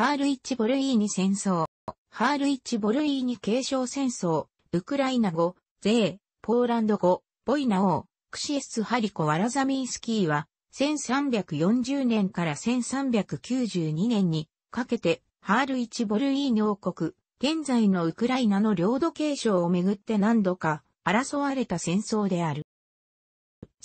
ハール・イッチ・ボルイーニ戦争、ハール・イッチ・ボルイーニ継承戦争、ウクライナ語、ゼー、ポーランド語、ボイナ王、クシエス・ハリコ・ワラザミンスキーは、1340年から1392年にかけて、ハール・イチ・ボルイーニ王国、現在のウクライナの領土継承をめぐって何度か争われた戦争である。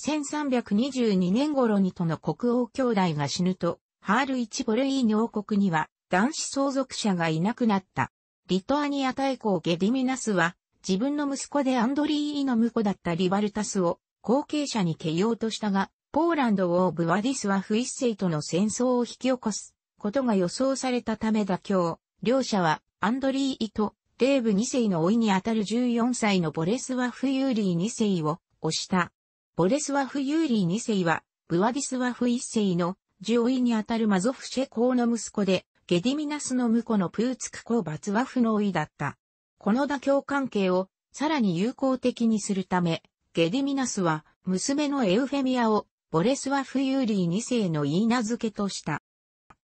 1322年頃にとの国王兄弟が死ぬと、ハール・イチ・ボルイーニ王国には男子相続者がいなくなった。リトアニア大公ゲディミナスは、自分の息子でアンドリーイの婿だったリバルタスを後継者に蹴ようとしたが、ポーランド王ブワディスは不一世との戦争を引き起こすことが予想されたため妥協。両者はアンドリーイとデーブ二世の老いにあたる14歳のボレスワフユーリー二世を押した。ボレスワフユーリー二世はブワディスワフ一世のジオイにあたるマゾフシェ公の息子でゲディミナスの婿のプーツク公バツワフの意だった。この妥協関係をさらに友好的にするため、ゲディミナスは娘のエウフェミアをボレスワフ・ユーリー2世の言い名付けとした。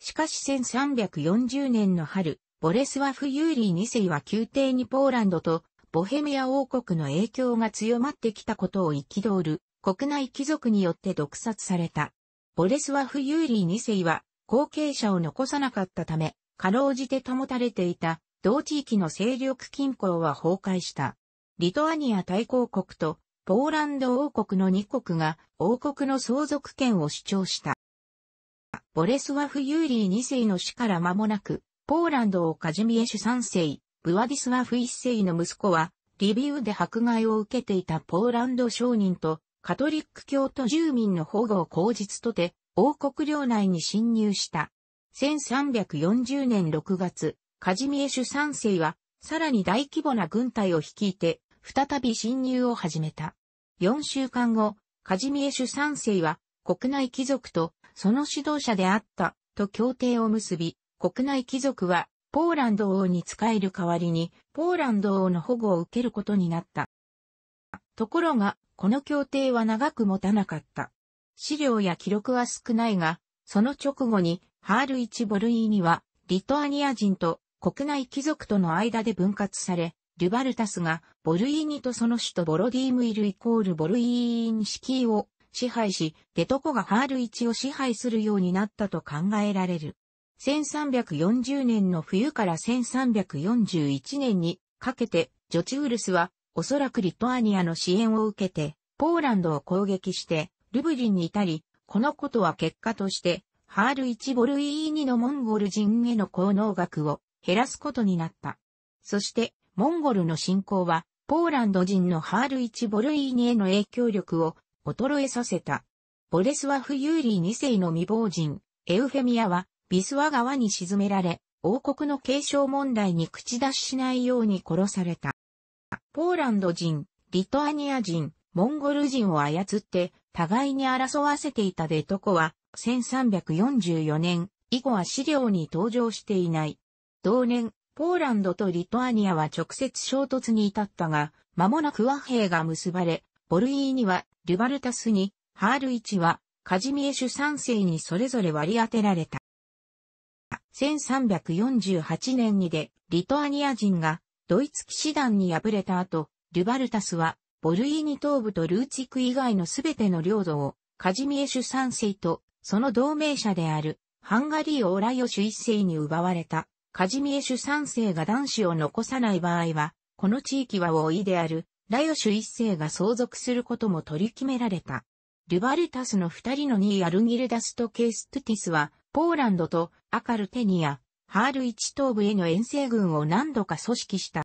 しかし1340年の春、ボレスワフ・ユーリー2世は宮廷にポーランドとボヘミア王国の影響が強まってきたことを憤る国内貴族によって毒殺された。ボレスワフ・ユーリー2世は後継者を残さなかったため、かろうじて保たれていた同地域の勢力均衡は崩壊した。リトアニア大公国とポーランド王国の2国が王国の相続権を主張した。ボレスワフ・ユーリー2世の死から間もなく、ポーランドをカジミエシュ3世、ブワディスワフ1世の息子は、リビウで迫害を受けていたポーランド商人と、カトリック教徒住民の保護を口実とて、王国領内に侵入した。1340年6月、カジミエシュ三世は、さらに大規模な軍隊を率いて、再び侵入を始めた。4週間後、カジミエシュ三世は、国内貴族と、その指導者であった、と協定を結び、国内貴族は、ポーランド王に仕える代わりに、ポーランド王の保護を受けることになった。ところが、この協定は長く持たなかった。資料や記録は少ないが、その直後にハール1ボルイーニはリトアニア人と国内貴族との間で分割され、ルバルタスがボルイーニとその首都ボロディームイルイコールボルイーニン式を支配し、デトコがハール1を支配するようになったと考えられる。1340年の冬から1341年にかけて、ジョチウルスはおそらくリトアニアの支援を受けて、ポーランドを攻撃して、ルブリンに至り、このことは結果として、ハール1ボルイー2のモンゴル人への効能額を減らすことになった。そして、モンゴルの侵攻は、ポーランド人のハール1ボルイー2への影響力を衰えさせた。ボレスワフ・ユーリー2世の未亡人、エウフェミアは、ビスワ川に沈められ、王国の継承問題に口出ししないように殺された。ポーランド人、リトアニア人、モンゴル人を操って互いに争わせていたデトコは1344年以後は資料に登場していない。同年、ポーランドとリトアニアは直接衝突に至ったが、間もなく和平が結ばれ、ボルイーニはルバルタスに、ハールイチはカジミエシュ三世にそれぞれ割り当てられた。1348年にで、リトアニア人がドイツ騎士団に敗れた後、ルバルタスはボルイーニ東部とルーチク以外のすべての領土を、カジミエシュ三世と、その同盟者である、ハンガリー・オーラヨシュ一世に奪われた、カジミエシュ三世が男子を残さない場合は、この地域は王位である、ラヨシュ一世が相続することも取り決められた。ルバルタスの二人のニー・アルギルダスとケーストゥティスは、ポーランドとアカルテニア、ハール一東部への遠征軍を何度か組織した。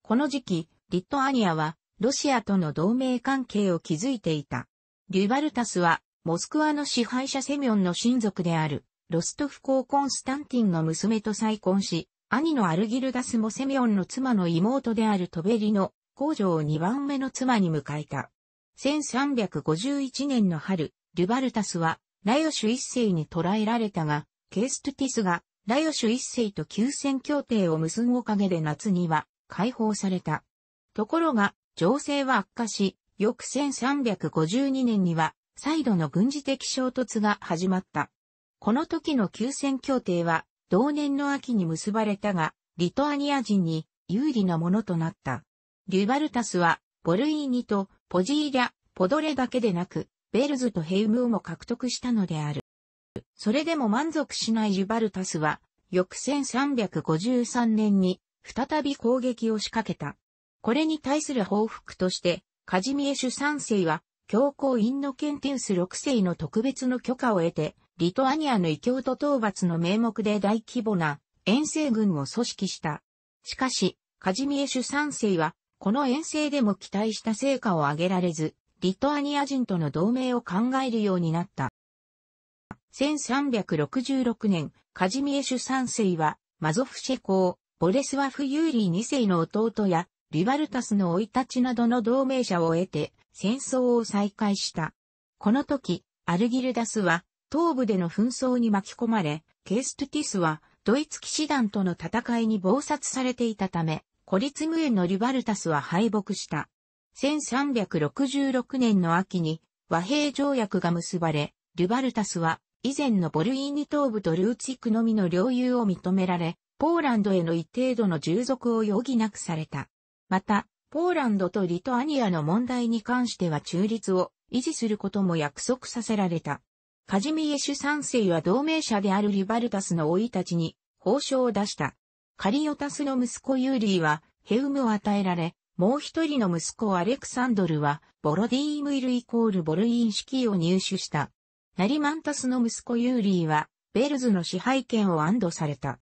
この時期、リットアニアはロシアとの同盟関係を築いていた。リュバルタスは、モスクワの支配者セミョンの親族である、ロストフ公コンスタンティンの娘と再婚し、兄のアルギルダスもセミョンの妻の妹であるトベリの皇女を2番目の妻に迎えた。1351年の春、ュバルタスは、ラヨシュ一世に捕らえられたが、ケーストゥティスが、ラヨシュ一世と休戦協定を結ぶおかげで夏には、解放された。ところが、情勢は悪化し、翌1352年には、再度の軍事的衝突が始まった。この時の休戦協定は、同年の秋に結ばれたが、リトアニア人に有利なものとなった。リュバルタスは、ボルイーニとポジーリャ、ポドレだけでなく、ベルズとヘイムーも獲得したのである。それでも満足しないリュバルタスは、翌1353年に再び攻撃を仕掛けた。これに対する報復として、カジミエシュ3世は、教皇インノケンティウス6世の特別の許可を得て、リトアニアの異教徒討伐の名目で大規模な遠征軍を組織した。しかし、カジミエシュ3世は、この遠征でも期待した成果を上げられず、リトアニア人との同盟を考えるようになった。1366年、カジミエシュ3世は、マゾフシェ公、ボレスワフ・ユーリー2世の弟や、リバルタスの生い立ちなどの同盟者を得て戦争を再開した。この時、アルギルダスは東部での紛争に巻き込まれ、ケーストゥティスはドイツ騎士団との戦いに暴殺されていたため、孤立無縁のリバルタスは敗北した。1366年の秋に和平条約が結ばれ、リバルタスは以前のボルイーニ東部とルーツィクのみの領有を認められ、ポーランドへの一定度の従属を余儀なくされた。また、ポーランドとリトアニアの問題に関しては中立を維持することも約束させられた。カジミエシュ三世は同盟者であるリバルタスの老いたちに報奨を出した。カリオタスの息子ユーリーはヘウムを与えられ、もう一人の息子アレクサンドルはボロディームイルイコールボルイン式を入手した。ナリマンタスの息子ユーリーはベルズの支配権を安堵された。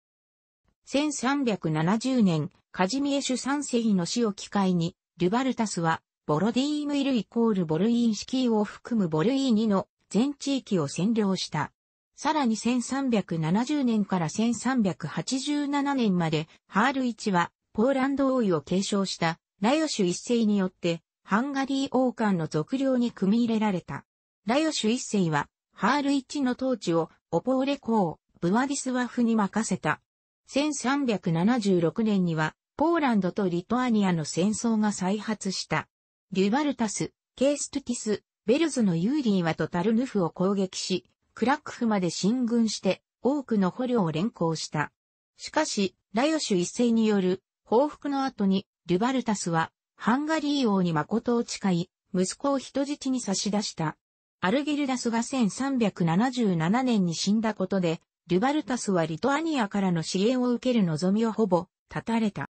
1370年、カジミエシュ三世の死を機会に、ルバルタスは、ボロディームイルイコールボルイーン式を含むボルイーニの全地域を占領した。さらに1370年から1387年まで、ハール1は、ポーランド王位を継承した、ラヨシュ一世によって、ハンガリー王冠の俗領に組み入れられた。ラヨシュ一世は、ハール1の統治を、オポーレ公、ブワディスワフに任せた。1376年には、ポーランドとリトアニアの戦争が再発した。デュバルタス、ケーストゥティス、ベルズのユーリーはトタルヌフを攻撃し、クラックフまで進軍して、多くの捕虜を連行した。しかし、ラヨシュ一世による報復の後に、デュバルタスは、ハンガリー王に誠を誓い、息子を人質に差し出した。アルゲルダスが1377年に死んだことで、リュバルタスはリトアニアからの支援を受ける望みをほぼ、絶たれた。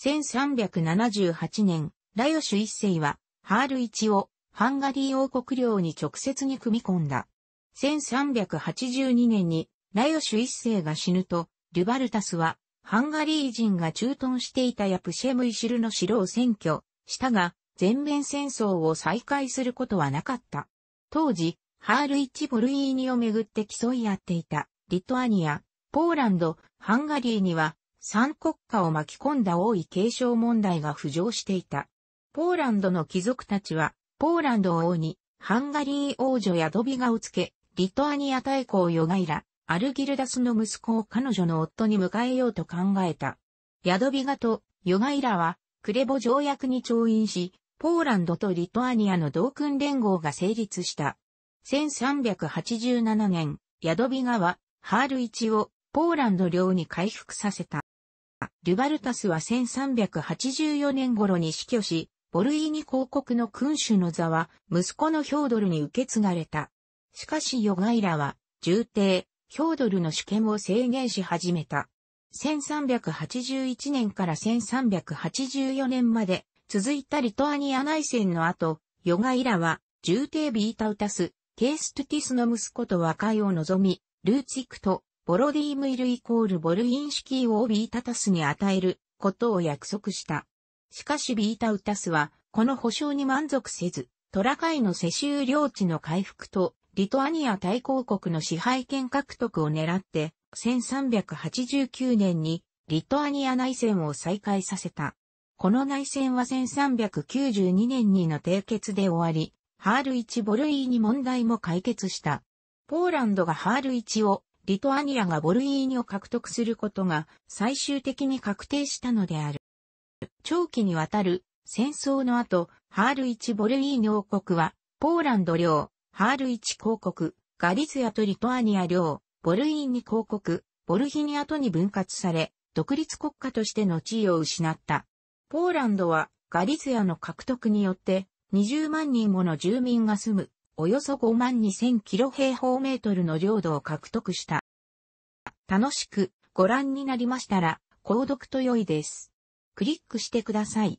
1378年、ラヨシュ一世は、ハール一を、ハンガリー王国領に直接に組み込んだ。1382年に、ラヨシュ一世が死ぬと、リュバルタスは、ハンガリー人が駐屯していたヤプシェムイシルの城を占拠したが、全面戦争を再開することはなかった。当時、ハール・イチ・ボルイーニをめぐって競い合っていた。リトアニア、ポーランド、ハンガリーには、三国家を巻き込んだ王位継承問題が浮上していた。ポーランドの貴族たちは、ポーランド王に、ハンガリー王女やドビガをつけ、リトアニア大公ヨガイラ、アルギルダスの息子を彼女の夫に迎えようと考えた。ヤドビガとヨガイラは、クレボ条約に調印し、ポーランドとリトアニアの同訓連合が成立した。1387年、ヤドビガはハール一をポーランド領に回復させた。ルバルタスは1384年頃に死去し、ボルイーニ公国の君主の座は息子のヒョードルに受け継がれた。しかしヨガイラは、重帝、ヒョードルの主権を制限し始めた。1381年から1384年まで続いたリトアニア内戦の後、ヨガイラは、重帝ビータウタス、ケーストゥティスの息子と和解を望み、ルーチクとボロディームイルイコールボルイン式をビータタスに与えることを約束した。しかしビータウタスはこの保証に満足せず、トラカイの世襲領地の回復とリトアニア大公国の支配権獲得を狙って1389年にリトアニア内戦を再開させた。この内戦は1392年にの締結で終わり、ハール1ボルイーに問題も解決した。ポーランドがハール1を、リトアニアがボルイーニを獲得することが最終的に確定したのである。長期にわたる戦争の後、ハール1ボルイーニ王国は、ポーランド領、ハール1公国、ガリツヤとリトアニア領、ボルイーニ公国、ボルヒニアとに分割され、独立国家としての地位を失った。ポーランドはガリツヤの獲得によって20万人もの住民が住むおよそ5万2000キロ平方メートルの領土を獲得した。楽しくご覧になりましたら、購読と良いです。クリックしてください。